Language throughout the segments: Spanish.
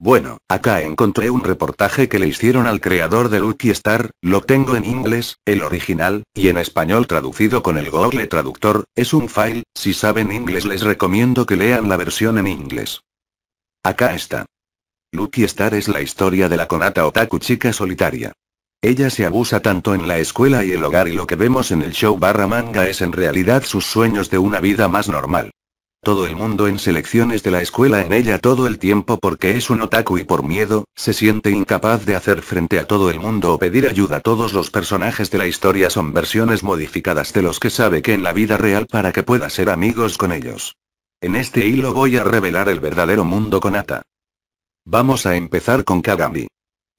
Bueno, acá encontré un reportaje que le hicieron al creador de Lucky Star, lo tengo en inglés, el original, y en español traducido con el Google Traductor, es un file, si saben inglés les recomiendo que lean la versión en inglés. Acá está. Lucky Star es la historia de la Konata Otaku chica solitaria. Ella se abusa tanto en la escuela y el hogar y lo que vemos en el show barra manga es en realidad sus sueños de una vida más normal. Todo el mundo en selecciones de la escuela en ella todo el tiempo porque es un otaku y por miedo, se siente incapaz de hacer frente a todo el mundo o pedir ayuda. Todos los personajes de la historia son versiones modificadas de los que sabe que en la vida real para que pueda ser amigos con ellos. En este hilo voy a revelar el verdadero mundo con Ata. Vamos a empezar con Kagami.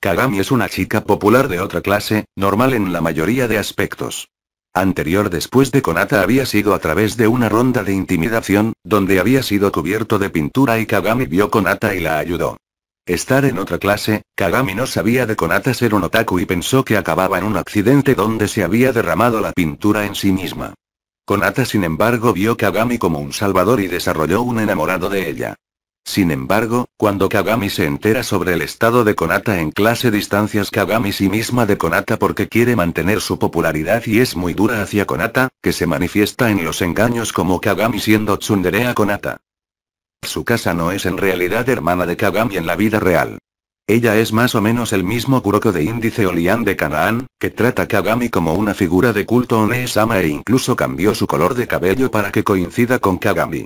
Kagami es una chica popular de otra clase, normal en la mayoría de aspectos anterior después de Konata había sido a través de una ronda de intimidación, donde había sido cubierto de pintura y Kagami vio Konata y la ayudó. Estar en otra clase, Kagami no sabía de Konata ser un otaku y pensó que acababa en un accidente donde se había derramado la pintura en sí misma. Konata sin embargo vio Kagami como un salvador y desarrolló un enamorado de ella. Sin embargo, cuando Kagami se entera sobre el estado de Konata en clase distancias Kagami sí misma de Konata porque quiere mantener su popularidad y es muy dura hacia Konata, que se manifiesta en los engaños como Kagami siendo tsundere a Konata. Su casa no es en realidad hermana de Kagami en la vida real. Ella es más o menos el mismo Kuroko de índice Olian de Kanaan, que trata a Kagami como una figura de culto Onesama e incluso cambió su color de cabello para que coincida con Kagami.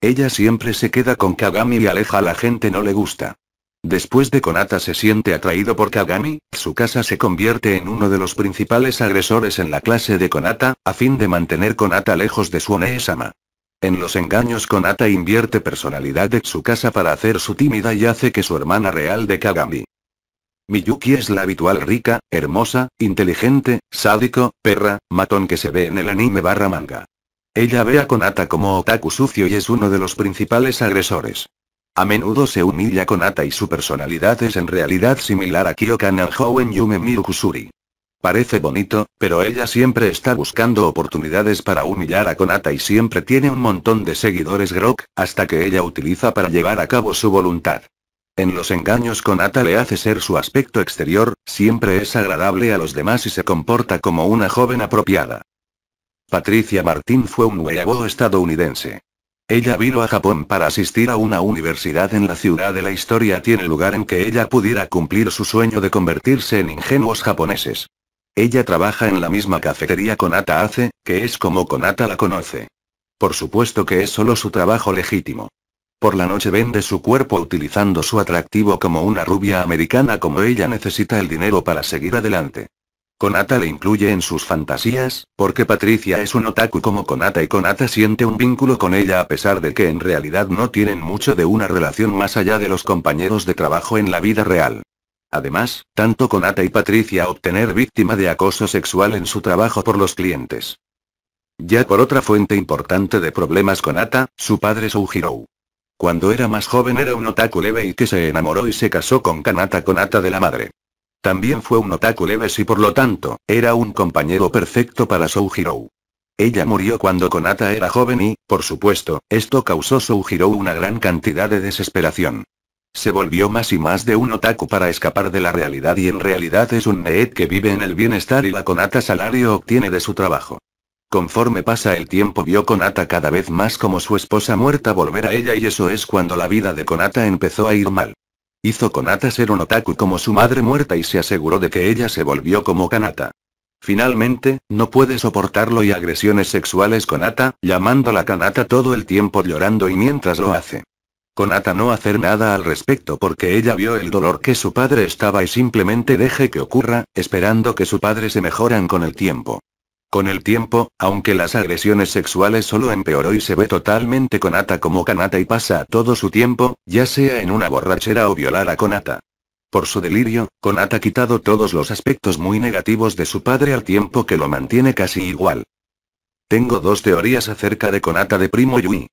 Ella siempre se queda con Kagami y aleja a la gente no le gusta. Después de Konata se siente atraído por Kagami, su casa se convierte en uno de los principales agresores en la clase de Konata, a fin de mantener Konata lejos de su one En los engaños Konata invierte personalidad de Tsukasa para hacer su tímida y hace que su hermana real de Kagami. Miyuki es la habitual rica, hermosa, inteligente, sádico, perra, matón que se ve en el anime barra manga. Ella ve a Konata como otaku sucio y es uno de los principales agresores. A menudo se humilla Konata y su personalidad es en realidad similar a Kyokan al en Yume Kusuri. Parece bonito, pero ella siempre está buscando oportunidades para humillar a Konata y siempre tiene un montón de seguidores Grok, hasta que ella utiliza para llevar a cabo su voluntad. En los engaños Konata le hace ser su aspecto exterior, siempre es agradable a los demás y se comporta como una joven apropiada. Patricia Martín fue un joven estadounidense. Ella vino a Japón para asistir a una universidad en la ciudad de la historia tiene lugar en que ella pudiera cumplir su sueño de convertirse en ingenuos japoneses. Ella trabaja en la misma cafetería Konata hace, que es como Konata la conoce. Por supuesto que es solo su trabajo legítimo. Por la noche vende su cuerpo utilizando su atractivo como una rubia americana como ella necesita el dinero para seguir adelante. Konata le incluye en sus fantasías, porque Patricia es un otaku como Konata y Konata siente un vínculo con ella a pesar de que en realidad no tienen mucho de una relación más allá de los compañeros de trabajo en la vida real. Además, tanto Konata y Patricia obtener víctima de acoso sexual en su trabajo por los clientes. Ya por otra fuente importante de problemas Konata, su padre Soujirou. Cuando era más joven era un otaku leve y que se enamoró y se casó con Kanata Konata de la madre. También fue un otaku leves y por lo tanto, era un compañero perfecto para Soujiro. Ella murió cuando Konata era joven y, por supuesto, esto causó Soujiro una gran cantidad de desesperación. Se volvió más y más de un otaku para escapar de la realidad y en realidad es un Neet que vive en el bienestar y la Konata salario obtiene de su trabajo. Conforme pasa el tiempo vio Konata cada vez más como su esposa muerta volver a ella y eso es cuando la vida de Konata empezó a ir mal. Hizo Konata ser un otaku como su madre muerta y se aseguró de que ella se volvió como Kanata. Finalmente, no puede soportarlo y agresiones sexuales con llamándola Kanata todo el tiempo llorando y mientras lo hace. Konata no hacer nada al respecto porque ella vio el dolor que su padre estaba y simplemente deje que ocurra, esperando que su padre se mejoran con el tiempo. Con el tiempo, aunque las agresiones sexuales solo empeoró y se ve totalmente Konata como Kanata y pasa todo su tiempo, ya sea en una borrachera o violar a Konata. Por su delirio, Konata ha quitado todos los aspectos muy negativos de su padre al tiempo que lo mantiene casi igual. Tengo dos teorías acerca de Konata de Primo Yui.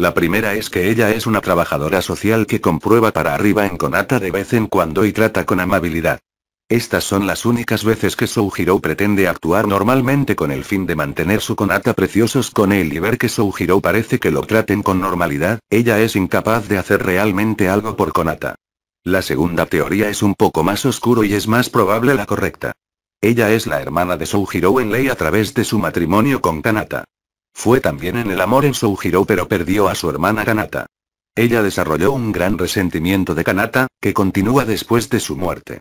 La primera es que ella es una trabajadora social que comprueba para arriba en Konata de vez en cuando y trata con amabilidad. Estas son las únicas veces que Soujiro pretende actuar normalmente con el fin de mantener su conata preciosos con él y ver que Soujiro parece que lo traten con normalidad, ella es incapaz de hacer realmente algo por Konata. La segunda teoría es un poco más oscuro y es más probable la correcta. Ella es la hermana de Soujiro en ley a través de su matrimonio con Kanata. Fue también en el amor en Soujiro pero perdió a su hermana Kanata. Ella desarrolló un gran resentimiento de Kanata, que continúa después de su muerte.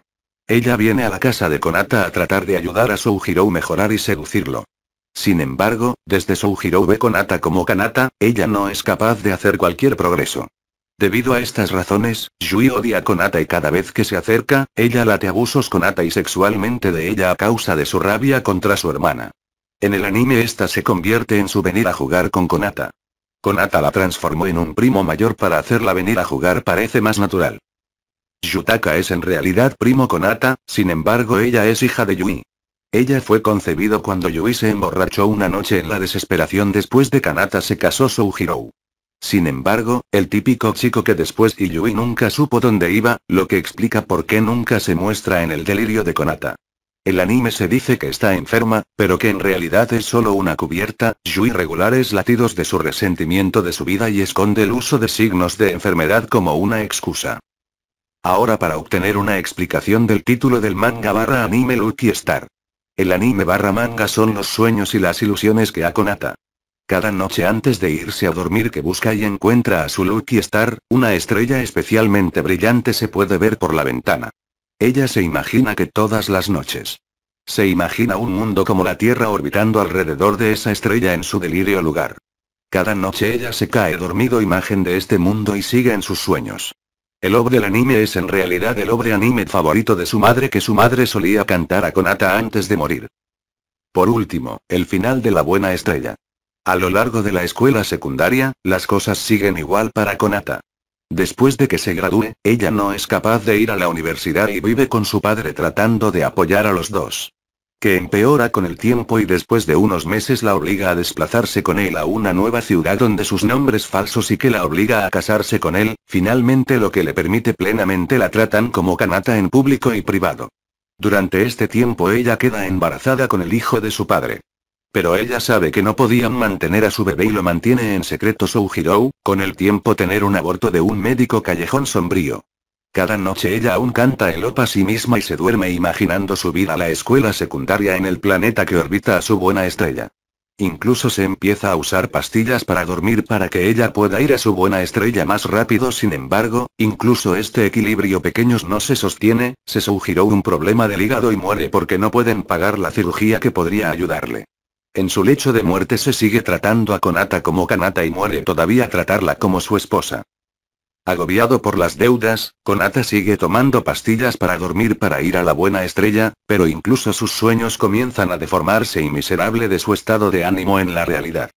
Ella viene a la casa de Konata a tratar de ayudar a Soujiro mejorar y seducirlo. Sin embargo, desde Soujiro ve Konata como Kanata, ella no es capaz de hacer cualquier progreso. Debido a estas razones, Yui odia a Konata y cada vez que se acerca, ella late abusos Konata y sexualmente de ella a causa de su rabia contra su hermana. En el anime esta se convierte en su venir a jugar con Konata. Konata la transformó en un primo mayor para hacerla venir a jugar parece más natural. Yutaka es en realidad primo con sin embargo ella es hija de Yui. Ella fue concebido cuando Yui se emborrachó una noche en la desesperación después de Kanata se casó Jirou. Sin embargo, el típico chico que después Yui nunca supo dónde iba, lo que explica por qué nunca se muestra en el delirio de Konata. El anime se dice que está enferma, pero que en realidad es solo una cubierta, Yui regulares latidos de su resentimiento de su vida y esconde el uso de signos de enfermedad como una excusa. Ahora para obtener una explicación del título del manga barra anime Lucky Star. El anime barra manga son los sueños y las ilusiones que Akonata. Cada noche antes de irse a dormir que busca y encuentra a su Lucky Star, una estrella especialmente brillante se puede ver por la ventana. Ella se imagina que todas las noches. Se imagina un mundo como la Tierra orbitando alrededor de esa estrella en su delirio lugar. Cada noche ella se cae dormido imagen de este mundo y sigue en sus sueños. El obre anime es en realidad el obre anime favorito de su madre que su madre solía cantar a Konata antes de morir. Por último, el final de La Buena Estrella. A lo largo de la escuela secundaria, las cosas siguen igual para Konata. Después de que se gradúe, ella no es capaz de ir a la universidad y vive con su padre tratando de apoyar a los dos que empeora con el tiempo y después de unos meses la obliga a desplazarse con él a una nueva ciudad donde sus nombres falsos y que la obliga a casarse con él, finalmente lo que le permite plenamente la tratan como Kanata en público y privado. Durante este tiempo ella queda embarazada con el hijo de su padre. Pero ella sabe que no podían mantener a su bebé y lo mantiene en secreto Soujiro, con el tiempo tener un aborto de un médico callejón sombrío. Cada noche ella aún canta el opa a sí misma y se duerme imaginando su vida a la escuela secundaria en el planeta que orbita a su buena estrella. Incluso se empieza a usar pastillas para dormir para que ella pueda ir a su buena estrella más rápido. Sin embargo, incluso este equilibrio pequeños no se sostiene, se sugirió un problema del hígado y muere porque no pueden pagar la cirugía que podría ayudarle. En su lecho de muerte se sigue tratando a Konata como Kanata y muere todavía tratarla como su esposa. Agobiado por las deudas, Konata sigue tomando pastillas para dormir para ir a la buena estrella, pero incluso sus sueños comienzan a deformarse y miserable de su estado de ánimo en la realidad.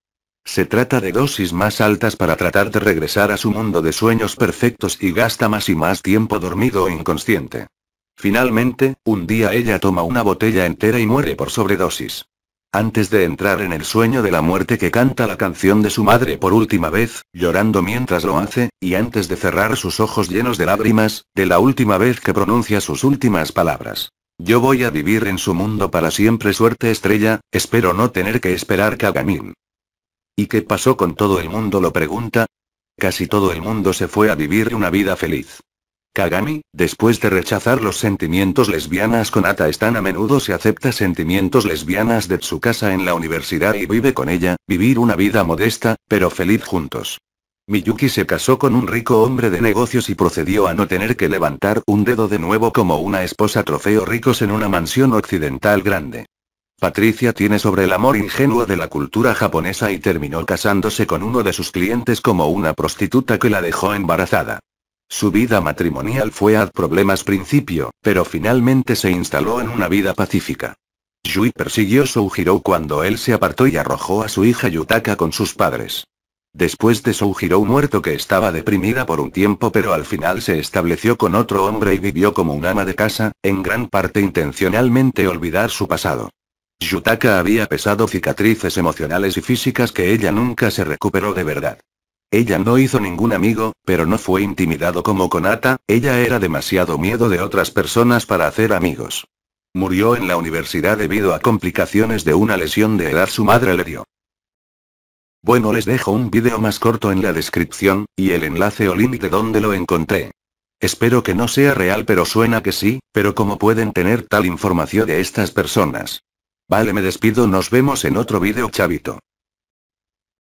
Se trata de dosis más altas para tratar de regresar a su mundo de sueños perfectos y gasta más y más tiempo dormido o e inconsciente. Finalmente, un día ella toma una botella entera y muere por sobredosis. Antes de entrar en el sueño de la muerte que canta la canción de su madre por última vez, llorando mientras lo hace, y antes de cerrar sus ojos llenos de lágrimas, de la última vez que pronuncia sus últimas palabras. Yo voy a vivir en su mundo para siempre suerte estrella, espero no tener que esperar Kagamin. ¿Y qué pasó con todo el mundo? lo pregunta. Casi todo el mundo se fue a vivir una vida feliz. Kagami, después de rechazar los sentimientos lesbianas con Ata Stan a menudo se acepta sentimientos lesbianas de su casa en la universidad y vive con ella, vivir una vida modesta, pero feliz juntos. Miyuki se casó con un rico hombre de negocios y procedió a no tener que levantar un dedo de nuevo como una esposa trofeo ricos en una mansión occidental grande. Patricia tiene sobre el amor ingenuo de la cultura japonesa y terminó casándose con uno de sus clientes como una prostituta que la dejó embarazada. Su vida matrimonial fue ad problemas principio, pero finalmente se instaló en una vida pacífica. Yui persiguió Soujiro cuando él se apartó y arrojó a su hija Yutaka con sus padres. Después de Soujiro muerto que estaba deprimida por un tiempo pero al final se estableció con otro hombre y vivió como un ama de casa, en gran parte intencionalmente olvidar su pasado. Yutaka había pesado cicatrices emocionales y físicas que ella nunca se recuperó de verdad. Ella no hizo ningún amigo, pero no fue intimidado como Konata. ella era demasiado miedo de otras personas para hacer amigos. Murió en la universidad debido a complicaciones de una lesión de edad su madre le dio. Bueno les dejo un video más corto en la descripción, y el enlace o link de donde lo encontré. Espero que no sea real pero suena que sí, pero como pueden tener tal información de estas personas? Vale me despido nos vemos en otro video, chavito.